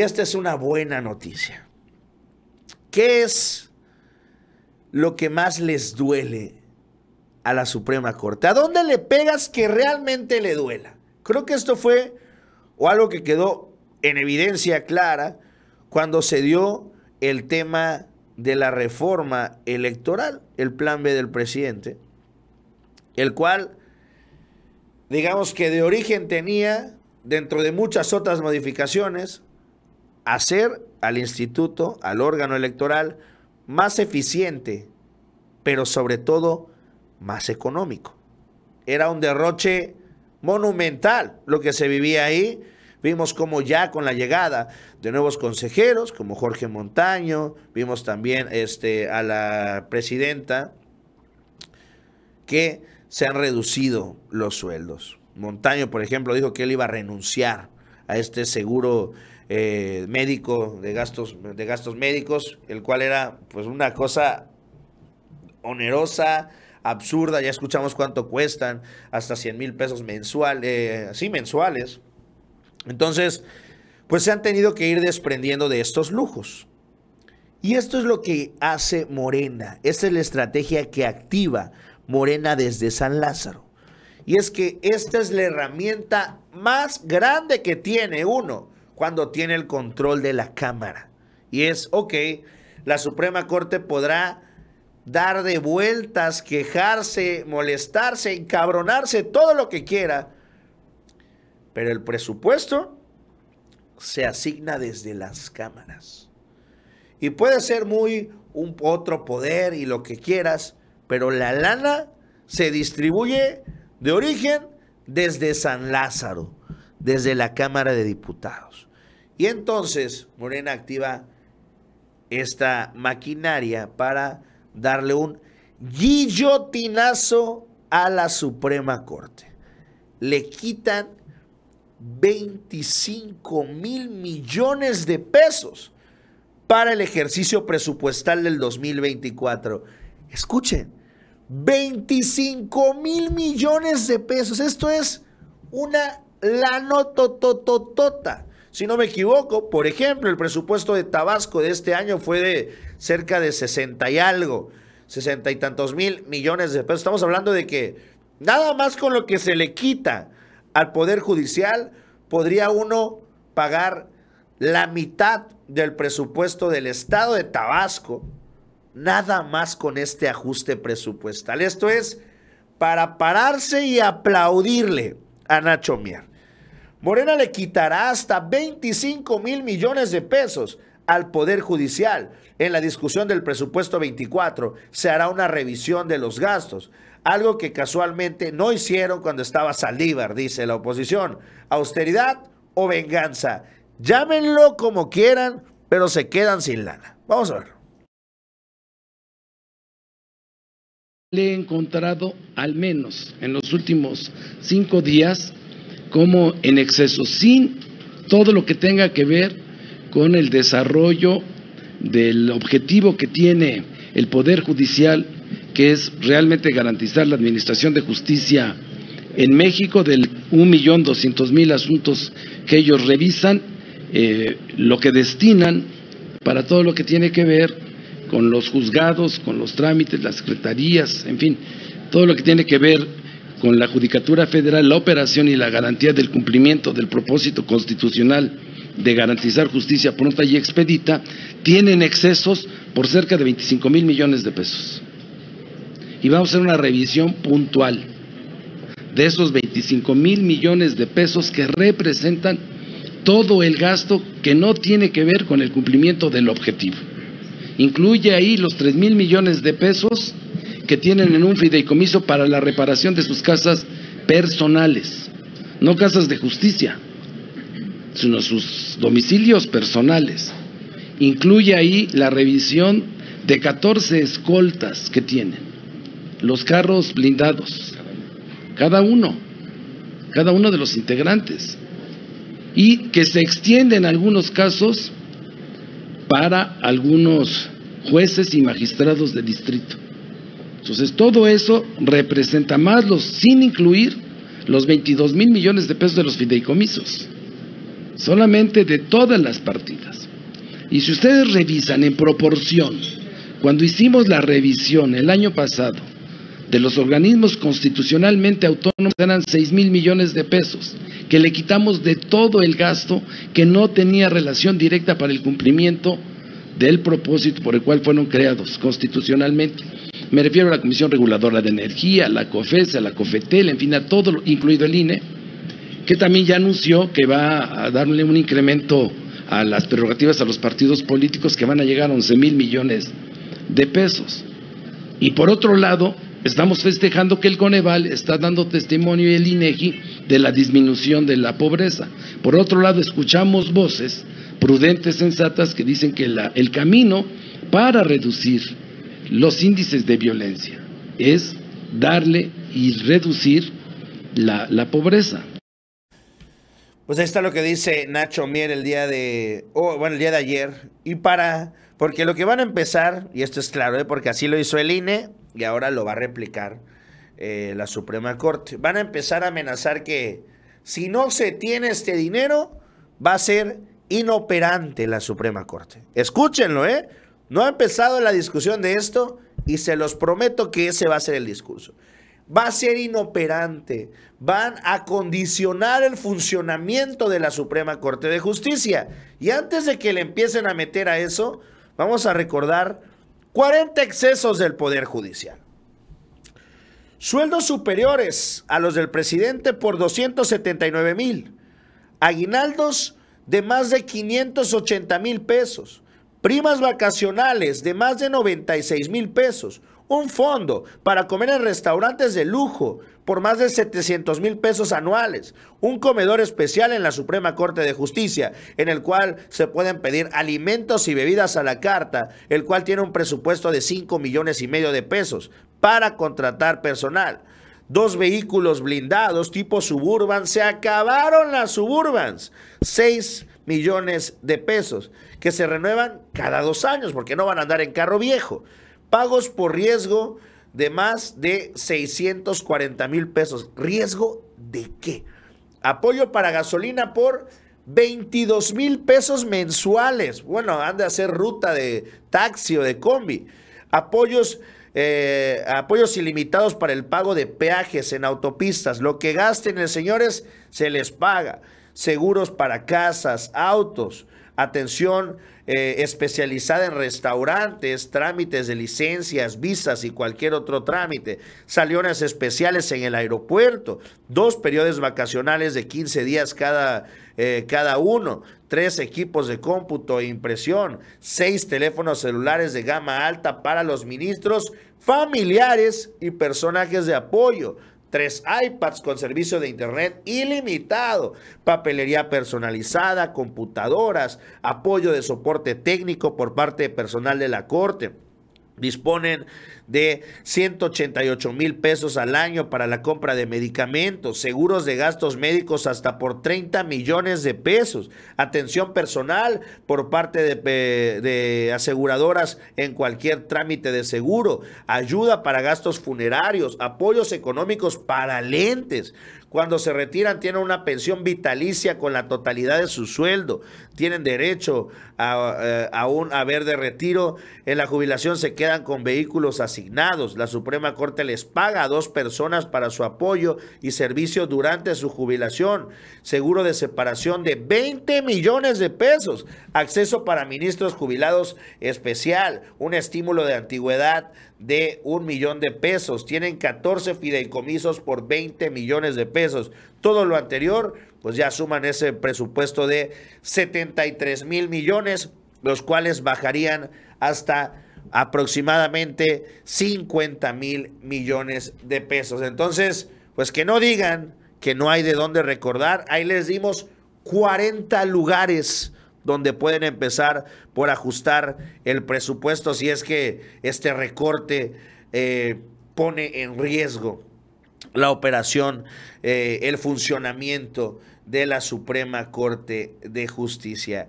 Y Esta es una buena noticia. ¿Qué es lo que más les duele a la Suprema Corte? ¿A dónde le pegas que realmente le duela? Creo que esto fue o algo que quedó en evidencia clara cuando se dio el tema de la reforma electoral, el plan B del presidente, el cual, digamos que de origen tenía, dentro de muchas otras modificaciones, hacer al instituto, al órgano electoral, más eficiente, pero sobre todo más económico. Era un derroche monumental lo que se vivía ahí. Vimos como ya con la llegada de nuevos consejeros, como Jorge Montaño, vimos también este, a la presidenta, que se han reducido los sueldos. Montaño, por ejemplo, dijo que él iba a renunciar a este seguro eh, médico de gastos, de gastos médicos, el cual era pues una cosa onerosa, absurda, ya escuchamos cuánto cuestan, hasta 100 mil pesos mensuales, eh, mensuales. Entonces, pues se han tenido que ir desprendiendo de estos lujos. Y esto es lo que hace Morena, esta es la estrategia que activa Morena desde San Lázaro. Y es que esta es la herramienta más grande que tiene uno cuando tiene el control de la Cámara. Y es, ok, la Suprema Corte podrá dar de vueltas, quejarse, molestarse, encabronarse, todo lo que quiera. Pero el presupuesto se asigna desde las cámaras. Y puede ser muy un, otro poder y lo que quieras, pero la lana se distribuye de origen desde San Lázaro, desde la Cámara de Diputados. Y entonces Morena activa esta maquinaria para darle un guillotinazo a la Suprema Corte. Le quitan 25 mil millones de pesos para el ejercicio presupuestal del 2024. Escuchen, 25 mil millones de pesos. Esto es una lanotototota. Si no me equivoco, por ejemplo, el presupuesto de Tabasco de este año fue de cerca de 60 y algo, 60 y tantos mil millones de pesos. Estamos hablando de que nada más con lo que se le quita al Poder Judicial, podría uno pagar la mitad del presupuesto del Estado de Tabasco, nada más con este ajuste presupuestal. Esto es para pararse y aplaudirle a Nacho Mier. Morena le quitará hasta 25 mil millones de pesos al Poder Judicial. En la discusión del presupuesto 24 se hará una revisión de los gastos, algo que casualmente no hicieron cuando estaba Saldívar, dice la oposición. Austeridad o venganza. Llámenlo como quieran, pero se quedan sin lana. Vamos a ver. Le he encontrado al menos en los últimos cinco días como en exceso, sin todo lo que tenga que ver con el desarrollo del objetivo que tiene el Poder Judicial, que es realmente garantizar la administración de justicia en México, del 1.200.000 asuntos que ellos revisan, eh, lo que destinan para todo lo que tiene que ver con los juzgados, con los trámites, las secretarías, en fin, todo lo que tiene que ver con la Judicatura Federal la operación y la garantía del cumplimiento del propósito constitucional de garantizar justicia pronta y expedita, tienen excesos por cerca de 25 mil millones de pesos. Y vamos a hacer una revisión puntual de esos 25 mil millones de pesos que representan todo el gasto que no tiene que ver con el cumplimiento del objetivo. Incluye ahí los 3 mil millones de pesos que tienen en un fideicomiso para la reparación de sus casas personales, no casas de justicia, sino sus domicilios personales. Incluye ahí la revisión de 14 escoltas que tienen, los carros blindados, cada uno, cada uno de los integrantes, y que se extiende en algunos casos para algunos jueces y magistrados de distrito. Entonces, todo eso representa más los, sin incluir los 22 mil millones de pesos de los fideicomisos, solamente de todas las partidas. Y si ustedes revisan en proporción, cuando hicimos la revisión el año pasado de los organismos constitucionalmente autónomos, eran 6 mil millones de pesos, que le quitamos de todo el gasto que no tenía relación directa para el cumplimiento del propósito por el cual fueron creados constitucionalmente. Me refiero a la Comisión Reguladora de Energía, la COFESA, la COFETEL, en fin, a todo, incluido el INE, que también ya anunció que va a darle un incremento a las prerrogativas a los partidos políticos que van a llegar a 11 mil millones de pesos. Y por otro lado, estamos festejando que el Coneval está dando testimonio y el INEGI de la disminución de la pobreza. Por otro lado, escuchamos voces prudentes, sensatas, que dicen que el camino para reducir los índices de violencia, es darle y reducir la, pobreza. Pues ahí está lo que dice Nacho Mier el día de, oh, bueno, el día de ayer. Y para, porque lo que van a empezar, y esto es claro, ¿eh? porque así lo hizo el INE y ahora lo va a replicar eh, la Suprema Corte, van a empezar a amenazar que si no se tiene este dinero, va a ser inoperante la Suprema Corte. Escúchenlo, ¿eh? No ha empezado la discusión de esto y se los prometo que ese va a ser el discurso. Va a ser inoperante. Van a condicionar el funcionamiento de la Suprema Corte de Justicia. Y antes de que le empiecen a meter a eso, vamos a recordar 40 excesos del Poder Judicial. Sueldos superiores a los del presidente por 279 mil. Aguinaldos de más de 580 mil pesos primas vacacionales de más de 96 mil pesos, un fondo para comer en restaurantes de lujo por más de 700 mil pesos anuales, un comedor especial en la Suprema Corte de Justicia, en el cual se pueden pedir alimentos y bebidas a la carta, el cual tiene un presupuesto de 5 millones y medio de pesos para contratar personal. Dos vehículos blindados tipo suburban, se acabaron las suburbans. Seis millones de pesos, que se renuevan cada dos años, porque no van a andar en carro viejo. Pagos por riesgo de más de 640 mil pesos. ¿Riesgo de qué? Apoyo para gasolina por 22 mil pesos mensuales. Bueno, han de hacer ruta de taxi o de combi. Apoyos, eh, apoyos ilimitados para el pago de peajes en autopistas. Lo que gasten, señores, se les paga seguros para casas, autos, atención eh, especializada en restaurantes, trámites de licencias, visas y cualquier otro trámite, salones especiales en el aeropuerto, dos periodos vacacionales de 15 días cada, eh, cada uno, tres equipos de cómputo e impresión, seis teléfonos celulares de gama alta para los ministros, familiares y personajes de apoyo tres iPads con servicio de Internet ilimitado, papelería personalizada, computadoras, apoyo de soporte técnico por parte de personal de la Corte Disponen de 188 mil pesos al año para la compra de medicamentos, seguros de gastos médicos hasta por 30 millones de pesos, atención personal por parte de, aseguradoras en cualquier trámite de seguro, ayuda para gastos funerarios, apoyos económicos para lentes, cuando se retiran tienen una pensión vitalicia con la totalidad de su sueldo. Tienen derecho eh, a, un haber de retiro. En la jubilación se quedan con vehículos asignados. La Suprema Corte les paga a dos personas para su apoyo y servicio durante su jubilación. Seguro de separación de 20 millones de pesos. Acceso para ministros jubilados especial. Un estímulo de antigüedad de un millón de pesos. Tienen 14 fideicomisos por 20 millones de pesos. Todo lo anterior, pues ya suman ese presupuesto de 73 mil millones, los cuales bajarían hasta aproximadamente 50 mil millones de pesos. Entonces, pues que no digan que no hay de dónde recordar. Ahí les dimos 40 lugares donde pueden empezar por ajustar el presupuesto si es que este recorte eh, pone en riesgo la operación, eh, el funcionamiento de la Suprema Corte de Justicia.